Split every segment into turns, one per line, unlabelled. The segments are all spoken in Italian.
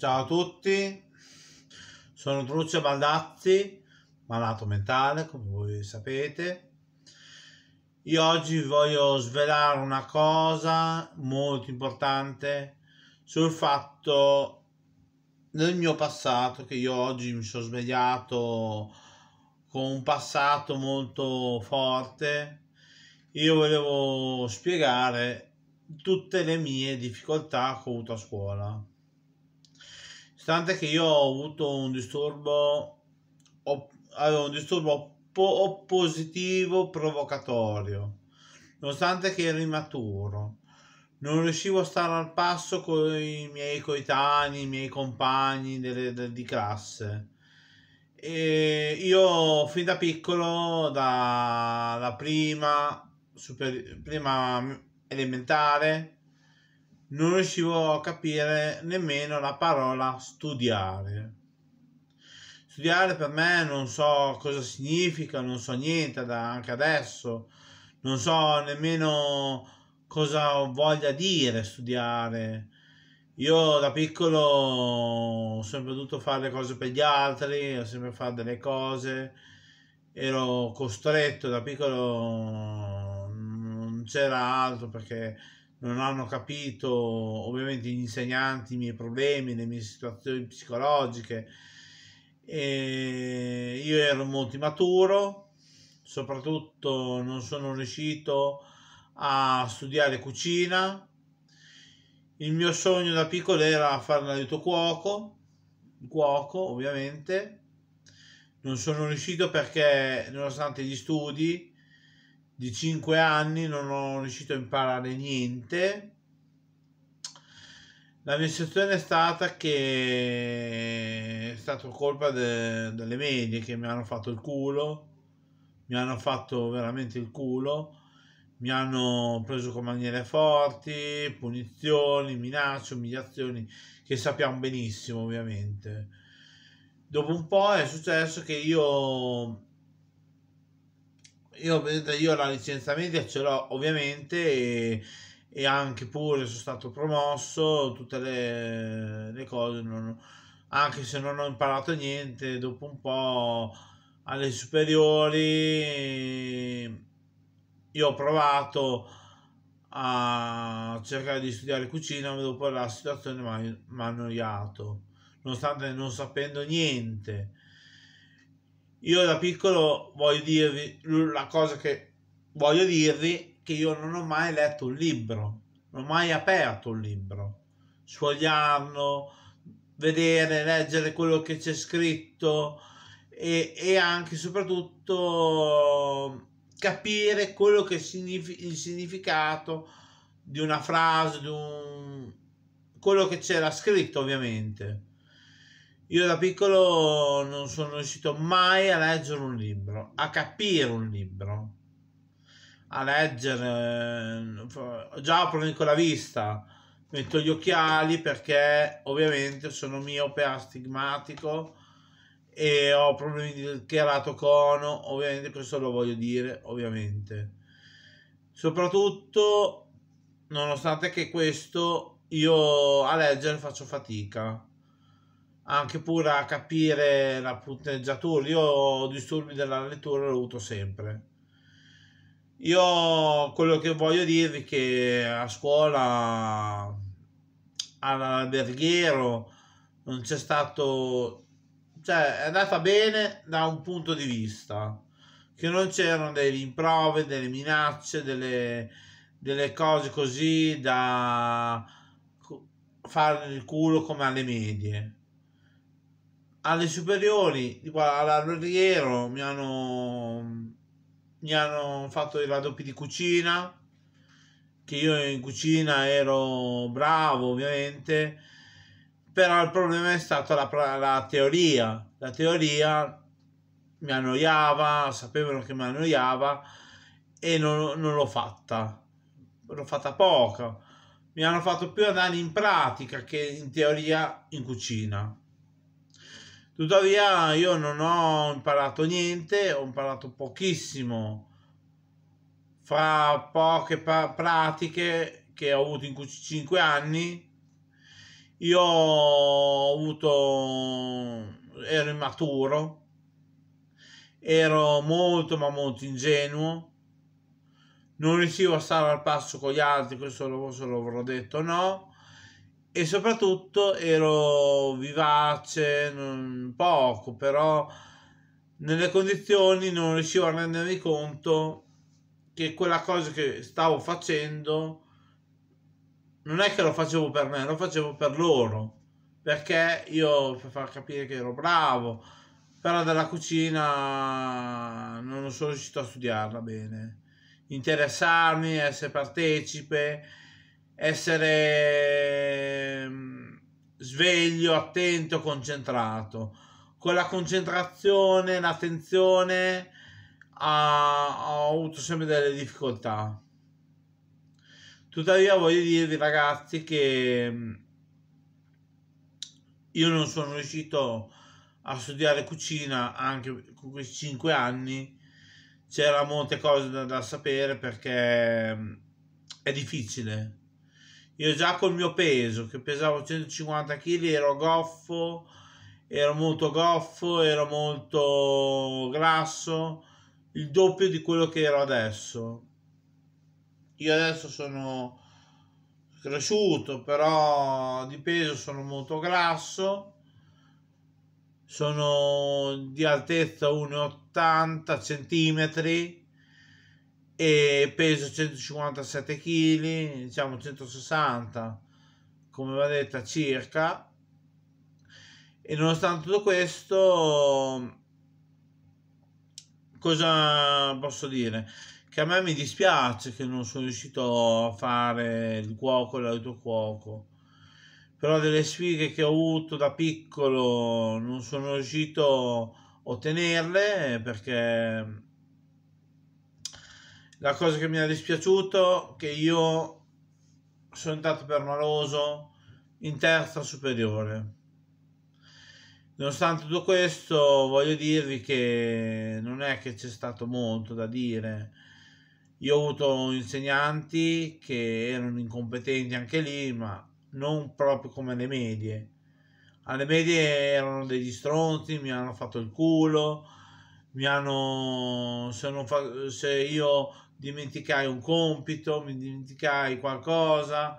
Ciao a tutti, sono Truccio Baldazzi, malato mentale come voi sapete. Io oggi voglio svelare una cosa molto importante sul fatto del mio passato che io oggi mi sono svegliato con un passato molto forte. Io volevo spiegare tutte le mie difficoltà che ho avuto a scuola Tant'è che io ho avuto un disturbo, op- avevo un disturbo oppo- oppositivo provocatorio, nonostante che ero immaturo. Non riuscivo a stare al passo con i miei coetanei, i miei compagni delle, de- di classe. E io fin da piccolo, dalla prima, prima elementare, non riuscivo a capire nemmeno la parola studiare. Studiare per me non so cosa significa, non so niente da, anche adesso, non so nemmeno cosa voglia dire studiare. Io da piccolo ho sempre dovuto fare le cose per gli altri, ho sempre fatto delle cose, ero costretto da piccolo, non c'era altro perché non hanno capito ovviamente gli insegnanti i miei problemi, le mie situazioni psicologiche. E io ero molto immaturo, soprattutto non sono riuscito a studiare cucina. Il mio sogno da piccolo era fare l'aiuto cuoco, cuoco ovviamente. Non sono riuscito perché nonostante gli studi di 5 anni, non ho riuscito a imparare niente. La mia situazione è stata che è stata colpa de, delle medie che mi hanno fatto il culo, mi hanno fatto veramente il culo, mi hanno preso con maniere forti, punizioni, minacce, umiliazioni, che sappiamo benissimo ovviamente. Dopo un po' è successo che io io, vedete, io la licenza media ce l'ho ovviamente e, e, anche pure sono stato promosso, tutte le, le cose, non, anche se non ho imparato niente, dopo un po' alle superiori io ho provato a cercare di studiare cucina, ma dopo la situazione mi ha annoiato, nonostante non sapendo niente io da piccolo voglio dirvi la cosa che voglio dirvi che io non ho mai letto un libro, non ho mai aperto un libro. Sfogliarlo, vedere, leggere quello che c'è scritto e, e anche e soprattutto capire quello che significa il significato di una frase, di un... quello che c'era scritto ovviamente. Io da piccolo non sono riuscito mai a leggere un libro, a capire un libro, a leggere. Eh, già problemi con la vista, metto gli occhiali perché ovviamente sono miope astigmatico e ho problemi di cono, ovviamente questo lo voglio dire, ovviamente. Soprattutto, nonostante che questo, io a leggere faccio fatica anche pure a capire la punteggiatura. Io disturbi della lettura l'ho avuto sempre. Io quello che voglio dirvi è che a scuola all'alberghiero non c'è stato cioè è andata bene da un punto di vista che non c'erano delle improve, delle minacce, delle, delle cose così da fare il culo come alle medie alle superiori di qua all'arroriero mi hanno mi hanno fatto i raddoppi di cucina che io in cucina ero bravo ovviamente però il problema è stata la, la teoria la teoria mi annoiava sapevano che mi annoiava e non, non l'ho fatta l'ho fatta poca mi hanno fatto più andare in pratica che in teoria in cucina Tuttavia io non ho imparato niente, ho imparato pochissimo fra poche pratiche che ho avuto in 5 anni. Io ho avuto ero immaturo, ero molto ma molto ingenuo. Non riuscivo a stare al passo con gli altri, questo forse avrò detto no e soprattutto ero vivace, poco, però nelle condizioni non riuscivo a rendermi conto che quella cosa che stavo facendo non è che lo facevo per me, lo facevo per loro, perché io per far capire che ero bravo, però della cucina non sono riuscito a studiarla bene, interessarmi, essere partecipe, essere Ehm, sveglio, attento, concentrato. Con la concentrazione, l'attenzione, ha, ho avuto sempre delle difficoltà. Tuttavia voglio dirvi ragazzi che mm, io non sono riuscito a studiare cucina anche con questi 5 anni. c'erano molte cose da, da sapere perché mm, è difficile io già col mio peso, che pesavo 150 kg, ero goffo, ero molto goffo, ero molto grasso, il doppio di quello che ero adesso. Io adesso sono cresciuto, però di peso sono molto grasso. Sono di altezza 1,80 cm e peso 157 kg, diciamo 160 come va vedete circa e nonostante tutto questo cosa posso dire? Che a me mi dispiace che non sono riuscito a fare il cuoco e l'autocuoco però delle sfide che ho avuto da piccolo non sono riuscito a ottenerle perché la cosa che mi ha dispiaciuto è che io sono andato per Maloso in terza superiore. Nonostante tutto questo, voglio dirvi che non è che c'è stato molto da dire. Io ho avuto insegnanti che erano incompetenti anche lì, ma non proprio come le medie. Alle medie erano degli stronzi, mi hanno fatto il culo, mi hanno... se, fa... se io dimenticai un compito, mi dimenticai qualcosa,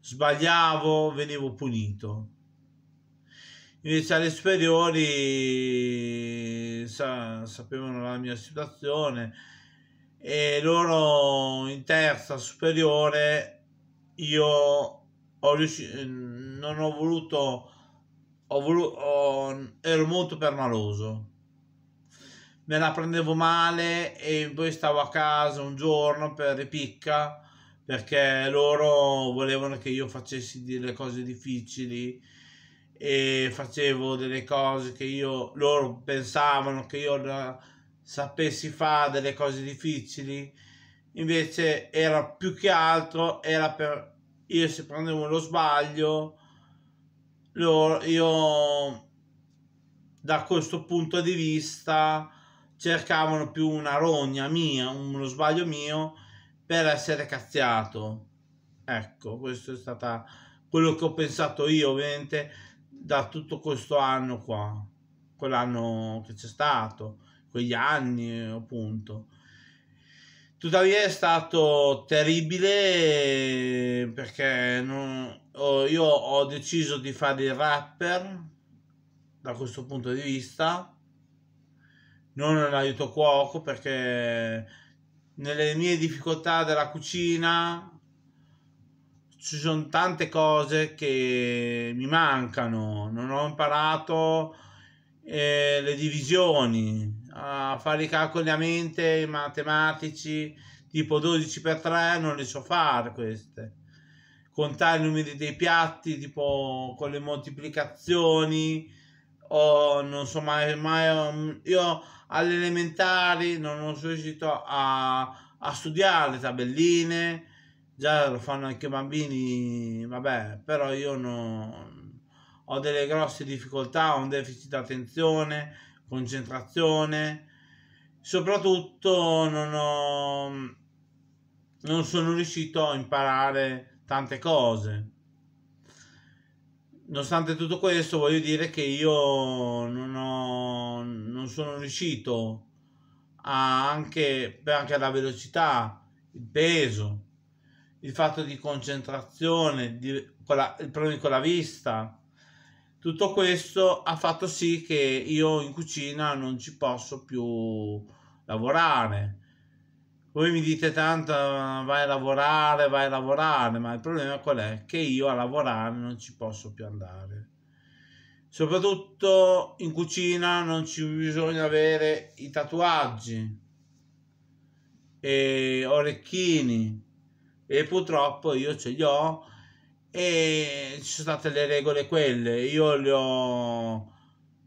sbagliavo, venivo punito. Invece alle superiori sa, sapevano la mia situazione e loro in terza superiore io ho riusci- non ho voluto, ho volu- ho, ero molto permaloso me la prendevo male e poi stavo a casa un giorno per ripicca perché loro volevano che io facessi delle cose difficili e facevo delle cose che io loro pensavano che io sapessi fare delle cose difficili invece era più che altro era per io se prendevo lo sbaglio loro, io da questo punto di vista cercavano più una rogna mia, uno sbaglio mio per essere cazziato. Ecco, questo è stato quello che ho pensato io, ovviamente, da tutto questo anno qua, quell'anno che c'è stato, quegli anni, appunto. Tuttavia è stato terribile perché non, oh, io ho deciso di fare il rapper da questo punto di vista non un aiuto cuoco perché nelle mie difficoltà della cucina ci sono tante cose che mi mancano, non ho imparato eh, le divisioni, a fare i calcoli a mente matematici tipo 12 per 3 non le so fare queste, contare i numeri dei piatti tipo con le moltiplicazioni, o non so mai, mai ehm, io alle elementari non sono riuscito a, a studiare le tabelline, già lo fanno anche i bambini, vabbè, però io non, ho delle grosse difficoltà, ho un deficit di attenzione, concentrazione, soprattutto non, ho, non sono riuscito a imparare tante cose nonostante tutto questo voglio dire che io non, ho, non sono riuscito a anche, anche la velocità, il peso, il fatto di concentrazione, di, con la, il problema con la vista. Tutto questo ha fatto sì che io in cucina non ci posso più lavorare voi mi dite tanto ah, vai a lavorare, vai a lavorare, ma il problema qual è? Che io a lavorare non ci posso più andare. Soprattutto in cucina non ci bisogna avere i tatuaggi e orecchini e purtroppo io ce li ho e ci sono state le regole quelle, io le ho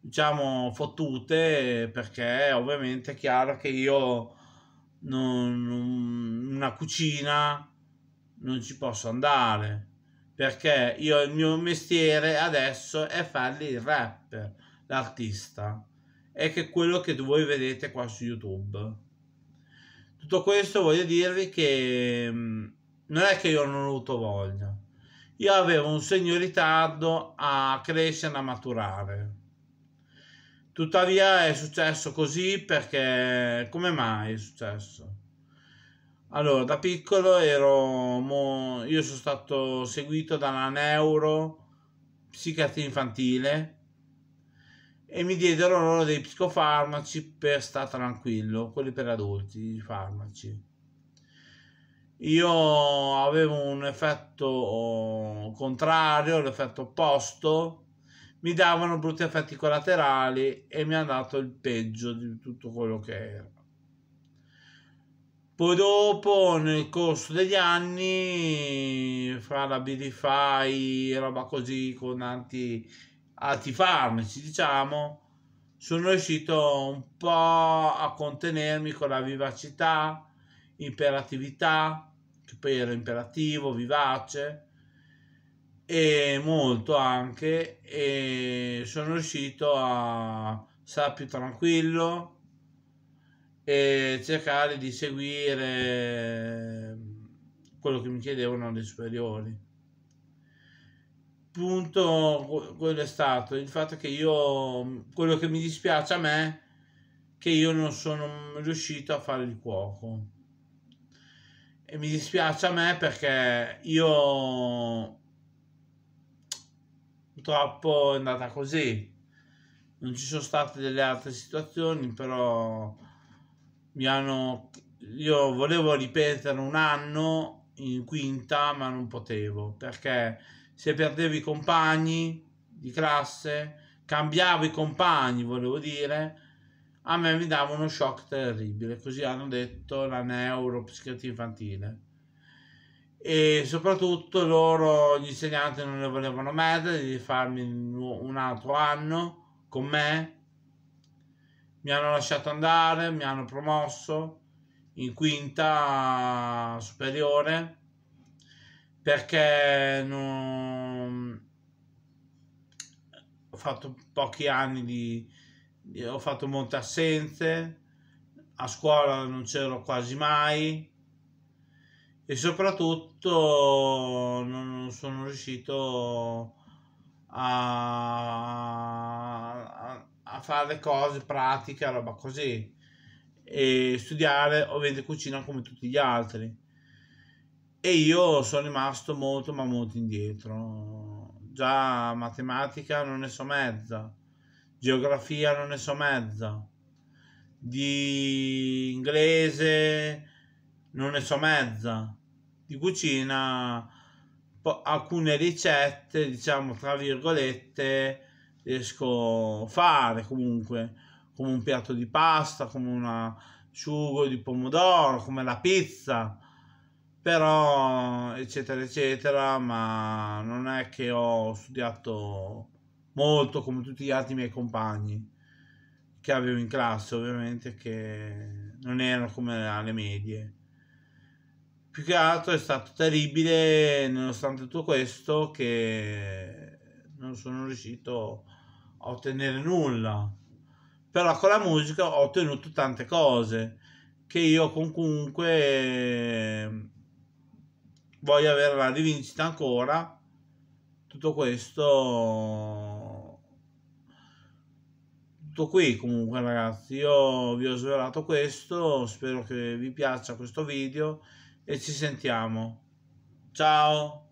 diciamo fottute perché ovviamente è chiaro che io non, una cucina non ci posso andare perché io il mio mestiere adesso è fargli il rapper, l'artista, e che è quello che voi vedete qua su YouTube. Tutto questo voglio dirvi che mm, non è che io non ho avuto voglia, io avevo un segno in ritardo a crescere, a maturare Tuttavia è successo così perché... Come mai è successo? Allora, da piccolo ero... Mo... Io sono stato seguito dalla neuro psichiatria infantile e mi diedero loro dei psicofarmaci per stare tranquillo, quelli per adulti, i farmaci. Io avevo un effetto contrario, l'effetto opposto, mi davano brutti effetti collaterali e mi ha dato il peggio di tutto quello che era. Poi dopo, nel corso degli anni, fra la Birify e roba così con anti, antifarmaci, diciamo, sono riuscito un po' a contenermi con la vivacità, imperatività, che poi era imperativo, vivace, e molto anche e sono riuscito a stare più tranquillo e cercare di seguire quello che mi chiedevano le superiori punto quello è stato il fatto che io quello che mi dispiace a me che io non sono riuscito a fare il cuoco e mi dispiace a me perché io purtroppo è andata così. Non ci sono state delle altre situazioni, però mi hanno... Io volevo ripetere un anno in quinta, ma non potevo, perché se perdevo i compagni di classe, cambiavo i compagni, volevo dire, a me mi dava uno shock terribile. Così hanno detto la neuropsichiatria infantile e soprattutto loro, gli insegnanti, non le volevano mettere di farmi un altro anno con me. Mi hanno lasciato andare, mi hanno promosso in quinta superiore perché non... ho fatto pochi anni di ho fatto molte assenze, a scuola non c'ero quasi mai e soprattutto non sono riuscito a, a, a fare cose pratiche, roba così e studiare ovviamente cucina come tutti gli altri e io sono rimasto molto ma molto indietro già matematica non ne so mezza geografia non ne so mezza di inglese non ne so mezza di cucina alcune ricette diciamo tra virgolette riesco a fare comunque come un piatto di pasta come un sugo di pomodoro come la pizza però eccetera eccetera ma non è che ho studiato molto come tutti gli altri miei compagni che avevo in classe ovviamente che non erano come alle medie più che altro è stato terribile nonostante tutto questo che non sono riuscito a ottenere nulla però con la musica ho ottenuto tante cose che io comunque ehm, voglio avere la rivincita ancora tutto questo tutto qui comunque ragazzi io vi ho svelato questo spero che vi piaccia questo video e ci sentiamo. Ciao!